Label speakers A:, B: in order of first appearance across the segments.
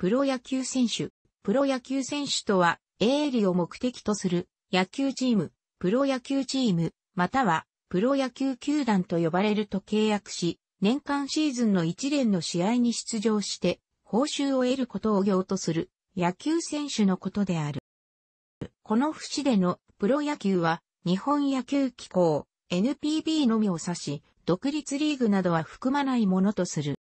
A: プロ野球選手。プロ野球選手とは、営利を目的とする野球チーム、プロ野球チーム、またはプロ野球球団と呼ばれると契約し、年間シーズンの一連の試合に出場して、報酬を得ることを業とする野球選手のことである。この節でのプロ野球は、日本野球機構、NPB のみを指し、独立リーグなどは含まないものとする。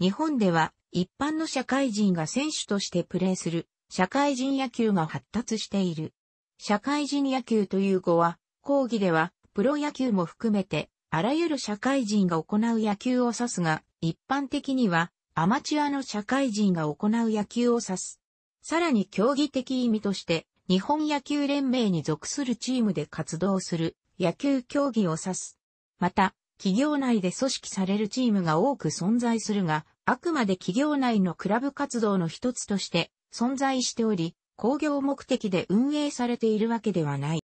A: 日本では一般の社会人が選手としてプレーする社会人野球が発達している。社会人野球という語は、講義ではプロ野球も含めてあらゆる社会人が行う野球を指すが、一般的にはアマチュアの社会人が行う野球を指す。さらに競技的意味として、日本野球連盟に属するチームで活動する野球競技を指す。また、企業内で組織されるチームが多く存在するが、あくまで企業内のクラブ活動の一つとして存在しており、工業目的で運営されているわけではない。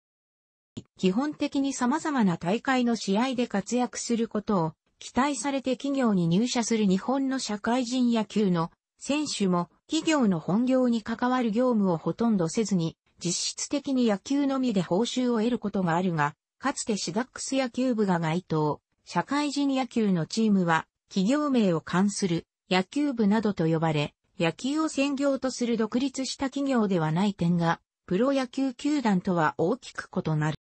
A: 基本的に様々な大会の試合で活躍することを期待されて企業に入社する日本の社会人野球の選手も企業の本業に関わる業務をほとんどせずに実質的に野球のみで報酬を得ることがあるが、かつてシダックス野球部が該当、社会人野球のチームは、企業名を冠する野球部などと呼ばれ、野球を専業とする独立した企業ではない点が、プロ野球球団とは大きく異なる。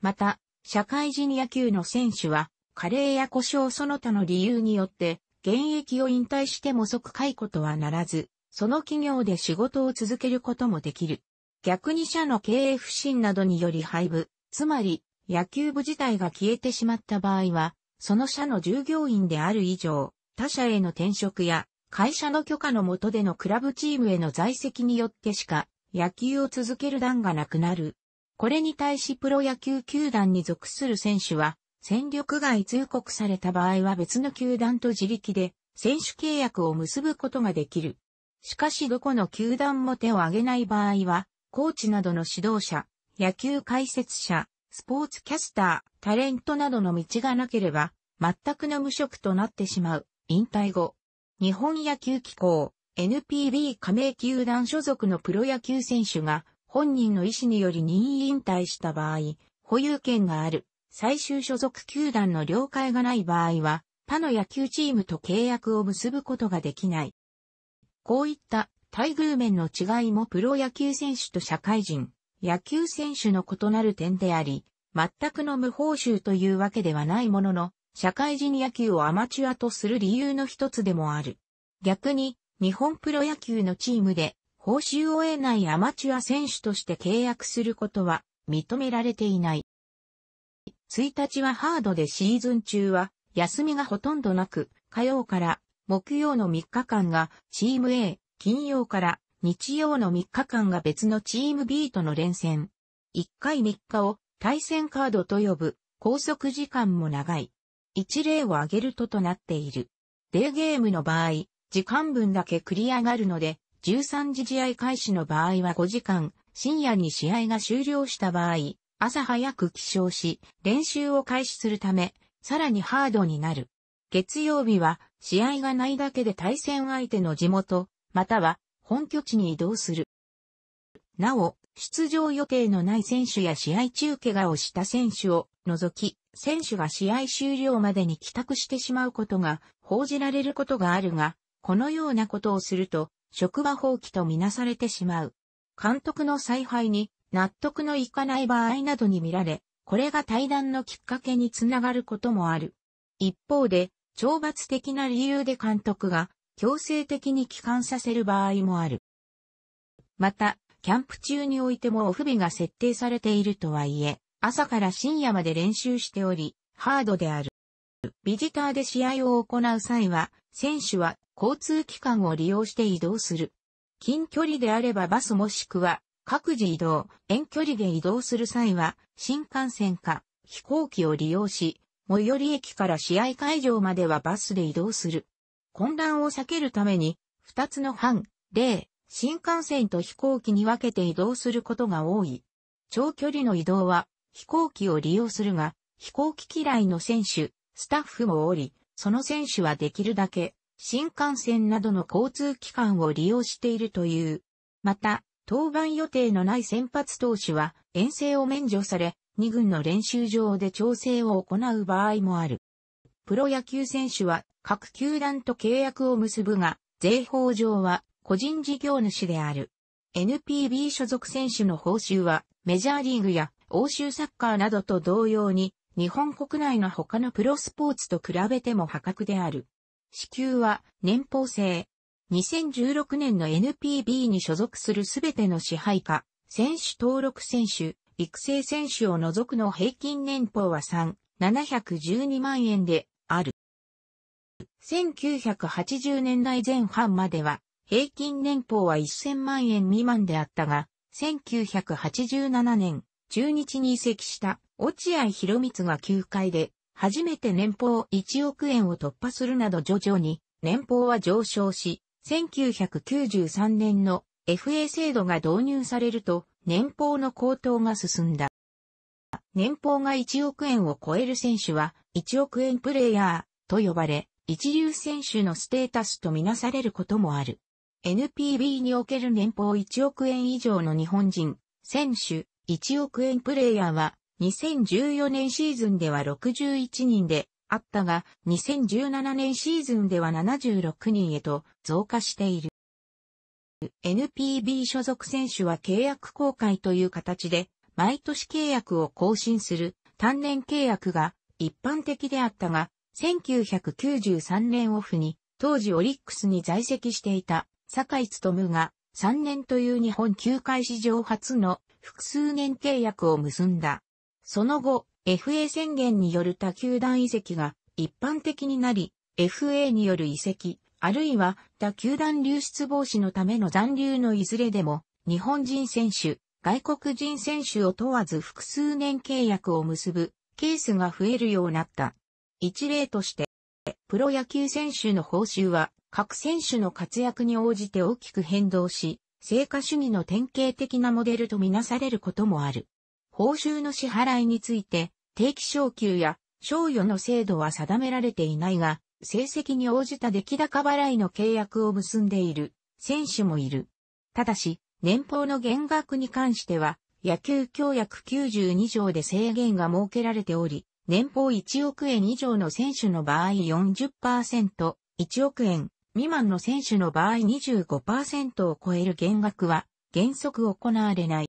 A: また、社会人野球の選手は、加齢や故障その他の理由によって、現役を引退しても即解雇とはならず、その企業で仕事を続けることもできる。逆に社の経営不振などにより廃部、つまり野球部自体が消えてしまった場合は、その社の従業員である以上、他社への転職や、会社の許可の下でのクラブチームへの在籍によってしか、野球を続ける段がなくなる。これに対しプロ野球球団に属する選手は、戦力外通告された場合は別の球団と自力で選手契約を結ぶことができる。しかしどこの球団も手を挙げない場合は、コーチなどの指導者、野球解説者、スポーツキャスター、タレントなどの道がなければ、全くの無職となってしまう、引退後。日本野球機構、NPB 加盟球団所属のプロ野球選手が、本人の意思により任意引退した場合、保有権がある、最終所属球団の了解がない場合は、他の野球チームと契約を結ぶことができない。こういった待遇面の違いもプロ野球選手と社会人、野球選手の異なる点であり、全くの無報酬というわけではないものの、社会人野球をアマチュアとする理由の一つでもある。逆に、日本プロ野球のチームで、報酬を得ないアマチュア選手として契約することは認められていない。1日はハードでシーズン中は休みがほとんどなく、火曜から木曜の3日間がチーム A、金曜から日曜の3日間が別のチーム B との連戦。1回3日を対戦カードと呼ぶ、拘束時間も長い。一例を挙げるととなっている。デーゲームの場合、時間分だけ繰り上がるので、13時試合開始の場合は5時間、深夜に試合が終了した場合、朝早く起床し、練習を開始するため、さらにハードになる。月曜日は、試合がないだけで対戦相手の地元、または本拠地に移動する。なお、出場予定のない選手や試合中怪我をした選手を除き、選手が試合終了までに帰宅してしまうことが報じられることがあるが、このようなことをすると、職場放棄とみなされてしまう。監督の采配に納得のいかない場合などに見られ、これが対談のきっかけにつながることもある。一方で、懲罰的な理由で監督が強制的に帰還させる場合もある。また、キャンプ中においてもオフ日が設定されているとはいえ、朝から深夜まで練習しており、ハードである。ビジターで試合を行う際は、選手は交通機関を利用して移動する。近距離であればバスもしくは各自移動、遠距離で移動する際は、新幹線か飛行機を利用し、最寄り駅から試合会場まではバスで移動する。混乱を避けるために、二つの班、例、新幹線と飛行機に分けて移動することが多い。長距離の移動は飛行機を利用するが、飛行機嫌いの選手、スタッフもおり、その選手はできるだけ新幹線などの交通機関を利用しているという。また、登板予定のない先発投手は遠征を免除され、2軍の練習場で調整を行う場合もある。プロ野球選手は各球団と契約を結ぶが、税法上は個人事業主である。NPB 所属選手の報酬はメジャーリーグや欧州サッカーなどと同様に日本国内の他のプロスポーツと比べても破格である。支給は年俸制。2016年の NPB に所属するすべての支配下、選手登録選手、育成選手を除くの平均年俸は3、712万円である。1980年代前半までは、平均年俸は1000万円未満であったが、1987年、中日に移籍した落合博光が球界で、初めて年俸1億円を突破するなど徐々に年俸は上昇し、1993年の FA 制度が導入されると年俸の高騰が進んだ。年俸が1億円を超える選手は1億円プレイヤーと呼ばれ、一流選手のステータスとみなされることもある。NPB における年俸1億円以上の日本人、選手、1億円プレイヤーは、2014年シーズンでは61人であったが、2017年シーズンでは76人へと増加している。NPB 所属選手は契約公開という形で、毎年契約を更新する単年契約が一般的であったが、1993年オフに、当時オリックスに在籍していた、坂井務が、3年という日本球界史上初の複数年契約を結んだ。その後、FA 宣言による他球団移籍が一般的になり、FA による移籍、あるいは他球団流出防止のための残留のいずれでも、日本人選手、外国人選手を問わず複数年契約を結ぶケースが増えるようになった。一例として、プロ野球選手の報酬は各選手の活躍に応じて大きく変動し、成果主義の典型的なモデルとみなされることもある。報酬の支払いについて、定期昇給や賞与の制度は定められていないが、成績に応じた出来高払いの契約を結んでいる選手もいる。ただし、年俸の減額に関しては、野球協約92条で制限が設けられており、年俸1億円以上の選手の場合40%、1億円未満の選手の場合25%を超える減額は原則行われない。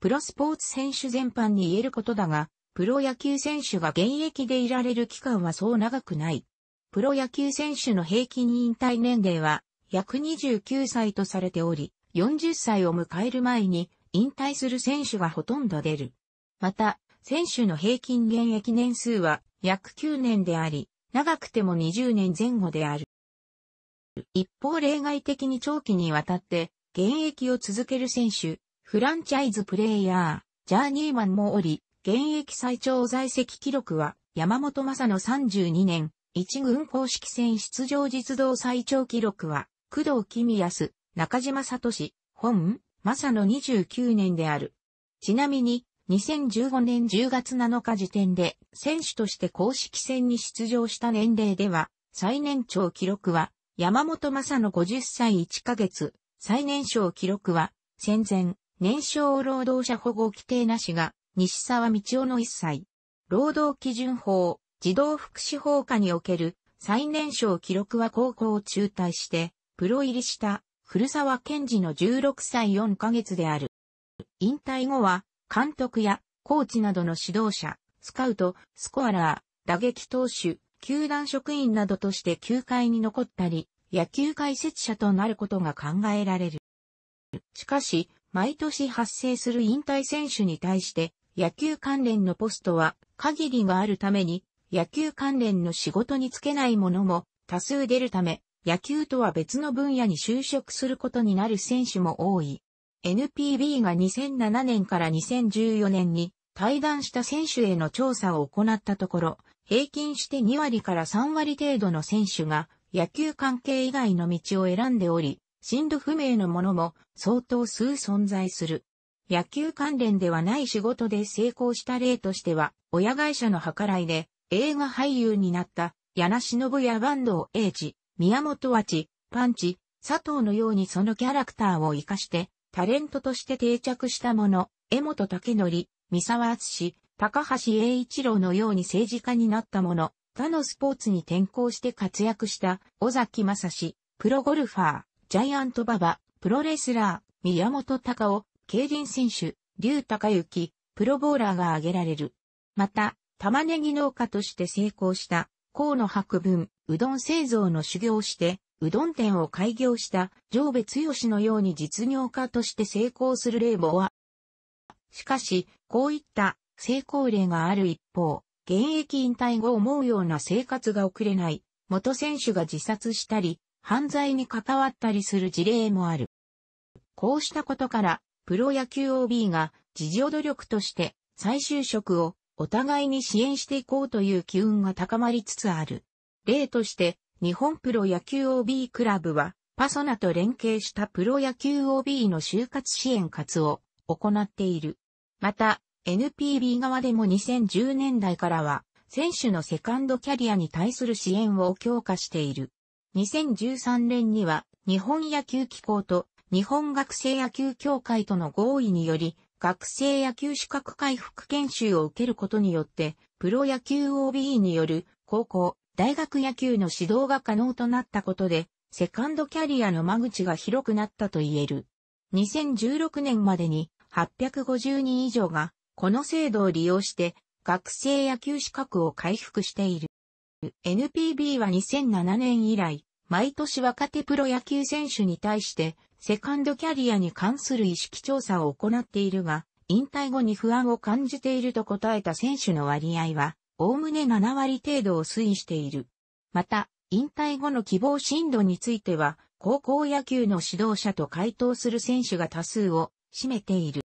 A: プロスポーツ選手全般に言えることだが、プロ野球選手が現役でいられる期間はそう長くない。プロ野球選手の平均引退年齢は約29歳とされており、40歳を迎える前に引退する選手がほとんど出る。また、選手の平均現役年数は約9年であり、長くても20年前後である。一方例外的に長期にわたって現役を続ける選手、フランチャイズプレイヤー、ジャーニーマンもおり、現役最長在籍記録は山本正の32年、一軍公式戦出場実動最長記録は、工藤公康、中島聡、本、正の29年である。ちなみに、2015年10月7日時点で選手として公式戦に出場した年齢では最年長記録は山本正の50歳1ヶ月、最年少記録は戦前年少労働者保護規定なしが西沢道夫の1歳。労働基準法、児童福祉法下における最年少記録は高校を中退してプロ入りした古沢健二の16歳4ヶ月である。引退後は監督やコーチなどの指導者、スカウト、スコアラー、打撃投手、球団職員などとして球界に残ったり、野球解説者となることが考えられる。しかし、毎年発生する引退選手に対して、野球関連のポストは限りがあるために、野球関連の仕事に就けないものも多数出るため、野球とは別の分野に就職することになる選手も多い。NPB が2007年から2014年に対談した選手への調査を行ったところ、平均して2割から3割程度の選手が野球関係以外の道を選んでおり、進路不明のものも相当数存在する。野球関連ではない仕事で成功した例としては、親会社の計らいで映画俳優になった柳忍や坂東英治、宮本和知、パンチ、佐藤のようにそのキャラクターを活かしてタレントとして定着したもの、江本武則、三沢敦高橋栄一郎のように政治家になったもの、他のスポーツに転向して活躍した尾崎正史、プロゴルファー、ジャイアント馬場、プロレスラー、宮本隆夫、競輪選手、竜隆之、プロボーラーが挙げられる。また、玉ねぎ農家として成功した、河野博文、うどん製造の修行して、うどん店を開業した上部剛のように実業家として成功する例もは、しかし、こういった成功例がある一方、現役引退後思うような生活が送れない、元選手が自殺したり、犯罪に関わったりする事例もある。こうしたことから、プロ野球 OB が自助努力として再就職をお互いに支援していこうという機運が高まりつつある。例として、日本プロ野球 OB クラブは、パソナと連携したプロ野球 OB の就活支援活を行っている。また、NPB 側でも2010年代からは、選手のセカンドキャリアに対する支援を強化している。2013年には、日本野球機構と日本学生野球協会との合意により、学生野球資格回復研修を受けることによって、プロ野球 OB による高校、大学野球の指導が可能となったことで、セカンドキャリアの間口が広くなったと言える。2016年までに850人以上がこの制度を利用して学生野球資格を回復している。NPB は2007年以来、毎年若手プロ野球選手に対してセカンドキャリアに関する意識調査を行っているが、引退後に不安を感じていると答えた選手の割合はおおむね7割程度を推移している。また、引退後の希望進路については、高校野球の指導者と回答する選手が多数を占めている。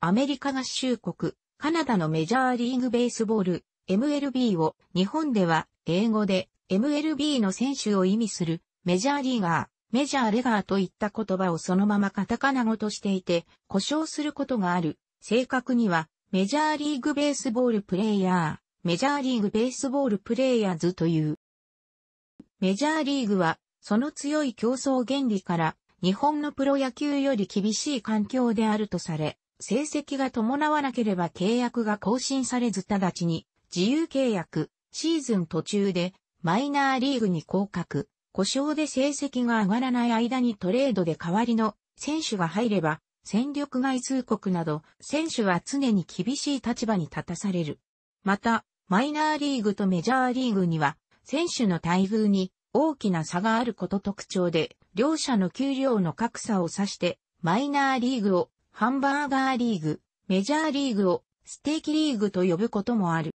A: アメリカ合衆国、カナダのメジャーリーグベースボール、MLB を日本では英語で MLB の選手を意味するメジャーリーガー、メジャーレガーといった言葉をそのままカタカナ語としていて、故障することがある。正確にはメジャーリーグベースボールプレイヤー、メジャーリーグベースボールプレイヤーズという。メジャーリーグは、その強い競争原理から、日本のプロ野球より厳しい環境であるとされ、成績が伴わなければ契約が更新されず直ちに、自由契約、シーズン途中で、マイナーリーグに降格、故障で成績が上がらない間にトレードで代わりの選手が入れば、戦力外通告など、選手は常に厳しい立場に立たされる。また、マイナーリーグとメジャーリーグには、選手の待遇に大きな差があること特徴で、両者の給料の格差を指して、マイナーリーグをハンバーガーリーグ、メジャーリーグをステーキリーグと呼ぶこともある。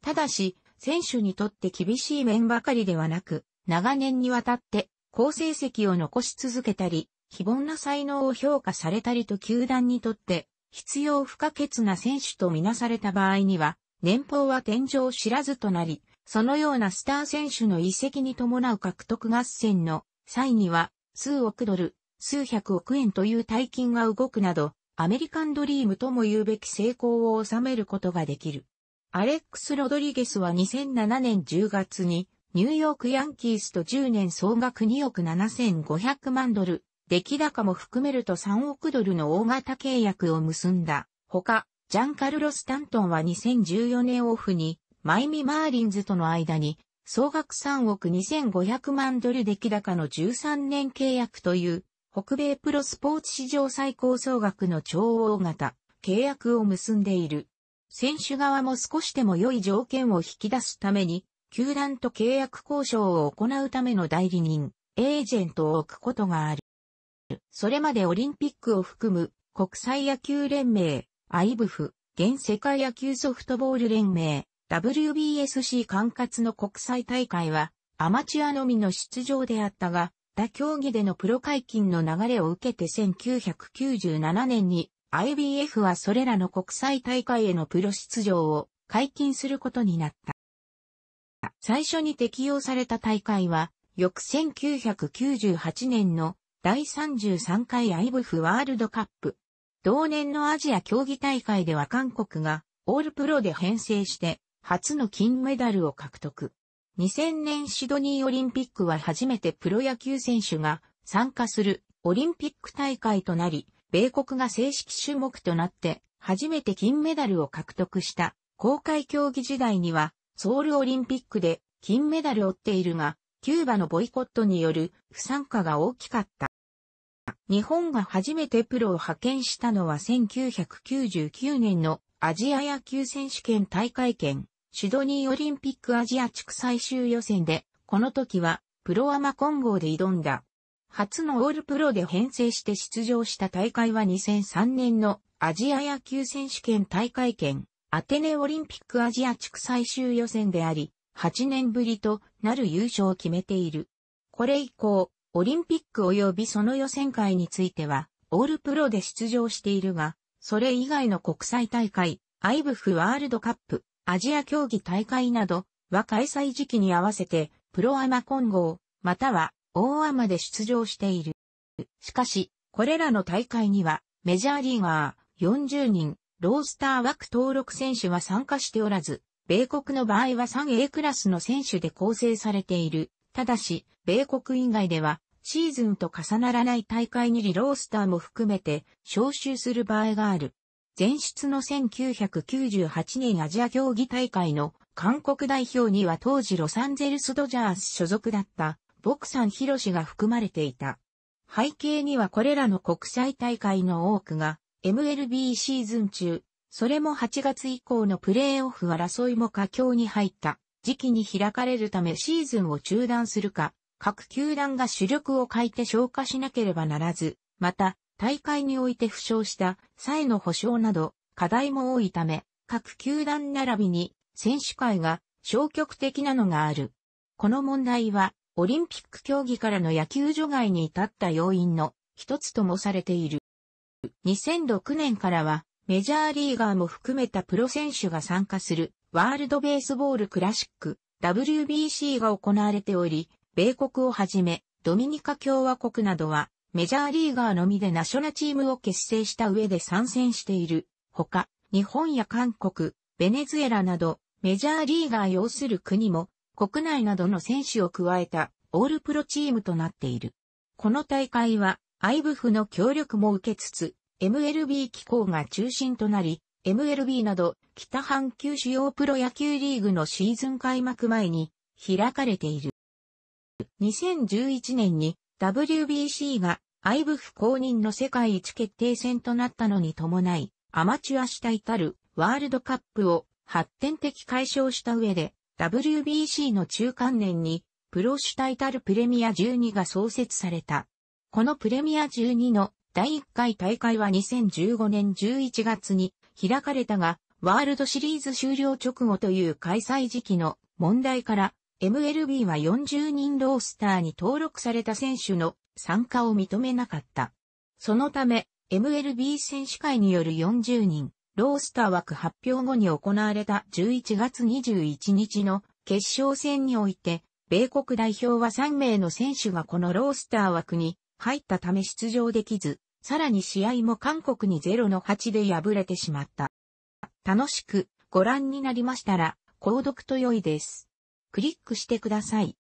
A: ただし、選手にとって厳しい面ばかりではなく、長年にわたって好成績を残し続けたり、非凡な才能を評価されたりと球団にとって必要不可欠な選手とみなされた場合には、年俸は天井知らずとなり、そのようなスター選手の遺跡に伴う獲得合戦の際には、数億ドル、数百億円という大金が動くなど、アメリカンドリームとも言うべき成功を収めることができる。アレックス・ロドリゲスは2007年10月に、ニューヨークヤンキースと10年総額2億7500万ドル、出来高も含めると3億ドルの大型契約を結んだ。ほか、ジャンカルロス・タントンは2014年オフに、マイミ・マーリンズとの間に、総額3億2500万ドル出来高の13年契約という、北米プロスポーツ史上最高総額の超大型契約を結んでいる。選手側も少しでも良い条件を引き出すために、球団と契約交渉を行うための代理人、エージェントを置くことがある。それまでオリンピックを含む国際野球連盟、IBF、現世界野球ソフトボール連盟、WBSC 管轄の国際大会はアマチュアのみの出場であったが、他競技でのプロ解禁の流れを受けて1997年に IBF はそれらの国際大会へのプロ出場を解禁することになった。最初に適用された大会は、翌1998年の第33回 IBF ワールドカップ。同年のアジア競技大会では韓国がオールプロで編成して初の金メダルを獲得。2000年シドニーオリンピックは初めてプロ野球選手が参加するオリンピック大会となり、米国が正式種目となって初めて金メダルを獲得した公開競技時代にはソウルオリンピックで金メダルを追っているが、キューバのボイコットによる不参加が大きかった。日本が初めてプロを派遣したのは1999年のアジア野球選手権大会権、シドニーオリンピックアジア地区最終予選で、この時はプロアマ混合で挑んだ。初のオールプロで編成して出場した大会は2003年のアジア野球選手権大会権、アテネオリンピックアジア地区最終予選であり、8年ぶりとなる優勝を決めている。これ以降、オリンピック及びその予選会については、オールプロで出場しているが、それ以外の国際大会、IBF ワールドカップ、アジア競技大会など、は開催時期に合わせて、プロアマ混合、または大アマで出場している。しかし、これらの大会には、メジャーリーガー40人、ロースター枠登録選手は参加しておらず、米国の場合は 3A クラスの選手で構成されている。ただし、米国以外ではシーズンと重ならない大会にリロースターも含めて招集する場合がある。前出の1998年アジア競技大会の韓国代表には当時ロサンゼルスドジャース所属だったボクサンヒロシが含まれていた。背景にはこれらの国際大会の多くが MLB シーズン中、それも8月以降のプレーオフ争いも佳境に入った時期に開かれるためシーズンを中断するか、各球団が主力を欠いて消化しなければならず、また、大会において負傷した際の保障など、課題も多いため、各球団並びに選手会が消極的なのがある。この問題は、オリンピック競技からの野球除外に至った要因の一つともされている。2006年からは、メジャーリーガーも含めたプロ選手が参加するワールドベースボールクラシック WBC が行われており、米国をはじめ、ドミニカ共和国などは、メジャーリーガーのみでナショナチームを結成した上で参戦している。ほか、日本や韓国、ベネズエラなど、メジャーリーガー要する国も、国内などの選手を加えた、オールプロチームとなっている。この大会は、IBF の協力も受けつつ、MLB 機構が中心となり、MLB など北半球主要プロ野球リーグのシーズン開幕前に開かれている。2011年に WBC がアイブフ公認の世界一決定戦となったのに伴い、アマチュア主体たるワールドカップを発展的解消した上で、WBC の中間年にプロ主体たるプレミア12が創設された。このプレミア12の第1回大会は2015年11月に開かれたが、ワールドシリーズ終了直後という開催時期の問題から MLB は40人ロースターに登録された選手の参加を認めなかった。そのため、MLB 選手会による40人、ロースター枠発表後に行われた11月21日の決勝戦において、米国代表は3名の選手がこのロースター枠に入ったため出場できず、さらに試合も韓国に0の8で敗れてしまった。楽しくご覧になりましたら、購読と良いです。クリックしてください。